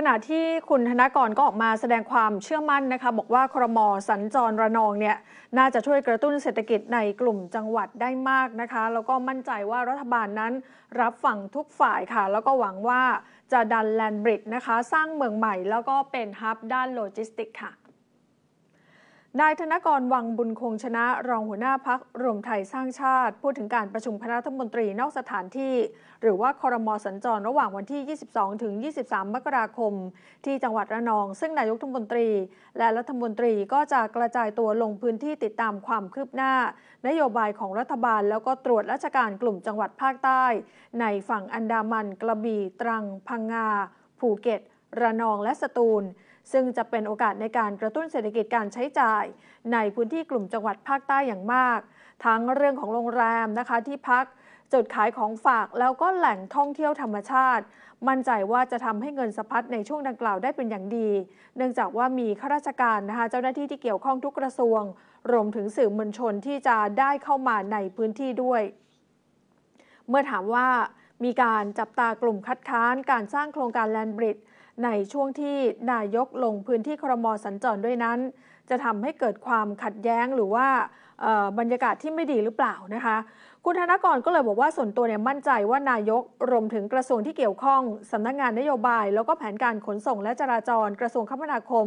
ขณะที่คุณธนกรก็ออกมาแสดงความเชื่อมั่นนะคะ บอกว่าครมสัญจรระนองเนี่ยน่าจะช่วยกระตุ้นเศรษฐกิจในกลุ่มจังหวัดได้มากนะคะ แล้วก็มั่นใจว่ารัฐบาลนั้นรับฟังทุกฝ่ายค่ะ แล้วก็หวังว่าจะดันแลนบริดนะคะ สร้างเมืองใหม่แล้วก็เป็นฮับด้านโลจิสติกส์ค่ะนายธนกรวังบุญคงชนะรองหัวหน้าพักรวมไทยสร้างชาติ พูดถึงการประชุมคณะรัฐมนตรีนอกสถานที่ หรือว่าคอรมอสัญจรระหว่างวันที่ 22 ถึง 23 มกราคม ที่จังหวัดระนอง ซึ่งนายกรัฐมนตรี และรัฐมนตรีก็จะกระจายตัวลงพื้นที่ติดตามความคืบหน้า นโยบายของรัฐบาลแล้วก็ตรวจราชการกลุ่มจังหวัดภาคใต้ ในฝั่งอันดามัน กระบี่ ตรัง พังงาภูเก็ต ระนอง และสตูลซึ่งจะเป็นโอกาสในการกระตุ้นเศรษฐกิจการใช้จ่าย ในพื้นที่กลุ่มจังหวัดภาคใต้อย่างมาก ทั้งเรื่องของโรงแรมนะคะที่พัก จุดขายของฝากแล้วก็แหล่งท่องเที่ยวธรรมชาติ มั่นใจว่าจะทำให้เงินสะพัดในช่วงดังกล่าวได้เป็นอย่างดี เนื่องจากว่ามีข้าราชการ นะคะเจ้าหน้าที่ที่เกี่ยวข้องทุกกระทรวง รวมถึงสื่อมวลชนที่จะได้เข้ามาในพื้นที่ด้วย เมื่อถามว่ามีการจับตากลุ่มคัดค้านการสร้างโครงการแลนบริด์ในช่วงที่นายกลงพื้นที่ครมสัญจรด้วยนั้นจะทำให้เกิดความขัดแย้งหรือว่าบรรยากาศที่ไม่ดีหรือเปล่านะคะคุณธนกรก็เลยบอกว่าส่วนตัวเนี่ยมั่นใจว่านายกรวมถึงกระทรวงที่เกี่ยวข้องสำนักงงานนโยบายแล้วก็แผนการขนส่งและจราจร กระทรวงคมนาคม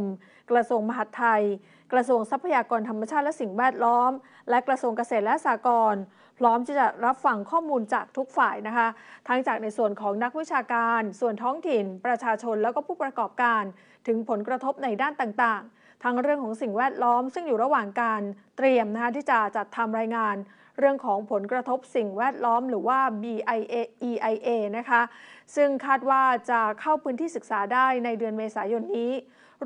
กระทรวงมหาดไทย กระทรวงทรัพยากรธรรมชาติและสิ่งแวดล้อม และกระทรวงเกษตรและสหกรณ์พร้อมที่จะรับฟังข้อมูลจากทุกฝ่ายนะคะทั้งจากในส่วนของนักวิชาการ ส่วนท้องถิ่น ประชาชนแล้วก็ผู้ประกอบการ ถึงผลกระทบในด้านต่างๆทั้งเรื่องของสิ่งแวดล้อมซึ่งอยู่ระหว่างการเตรียมนะคะที่จะจัดทำรายงานเรื่องของผลกระทบสิ่งแวดล้อมหรือว่า BIA EIA นะคะ ซึ่งคาดว่าจะเข้าพื้นที่ศึกษาได้ในเดือนเมษายนนี้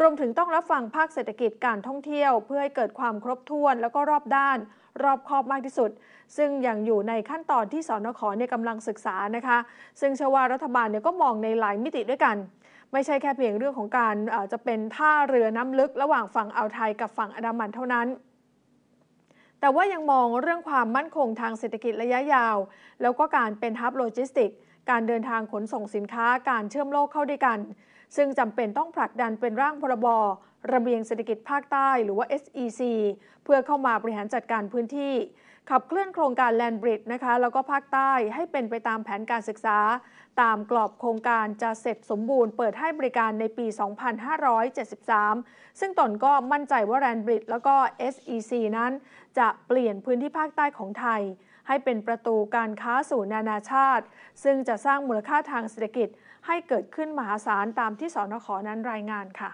รวมถึงต้องรับฟังภาคเศรษฐกิจการท่องเที่ยว เพื่อให้เกิดความครบถ้วนแล้วก็รอบด้าน รอบคอบมากที่สุด ซึ่งยังอยู่ในขั้นตอนที่สนขเนี่ยกำลังศึกษานะคะ ซึ่งชวารัฐบาลเนี่ยก็มองในหลายมิติด้วยกัน ไม่ใช่แค่เพียงเรื่องของการจะเป็นท่าเรือน้ำลึกระหว่างฝั่งอ่าวไทยกับฝั่งอันดามันเท่านั้นแต่ว่ายังมองเรื่องความมั่นคงทางเศรษฐกิจระยะยาว แล้วก็การเป็นฮับโลจิสติก การเดินทางขนส่งสินค้าการเชื่อมโลกเข้าด้วยกัน ซึ่งจำเป็นต้องผลักดันเป็นร่างพรบ ระเบียงเศรษฐกิจภาคใต้หรือว่า SEC เพื่อเข้ามาบริหารจัดการพื้นที่ขับเคลื่อนโครงการแลนบริดนะคะแล้วก็ภาคใต้ให้เป็นไปตามแผนการศึกษา ตามกรอบโครงการจะเสร็จสมบูรณ์เปิดให้บริการในปี 2573 ซึ่งตนก็มั่นใจว่าแลนบริดแล้วก็ SEC นั้น จะเปลี่ยนพื้นที่ภาคใต้ของไทย ให้เป็นประตูการค้าสู่นานาชาติ ซึ่งจะสร้างมูลค่าทางเศรษฐกิจให้เกิดขึ้นมหาศาลตามที่สนขนั้นรายงานค่ะ